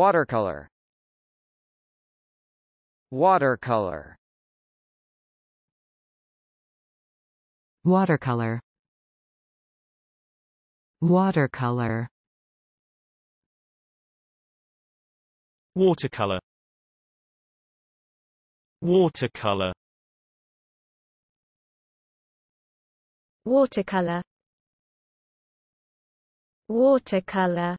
Watercolor Watercolor Watercolor Watercolor Watercolor Watercolor Watercolor Watercolor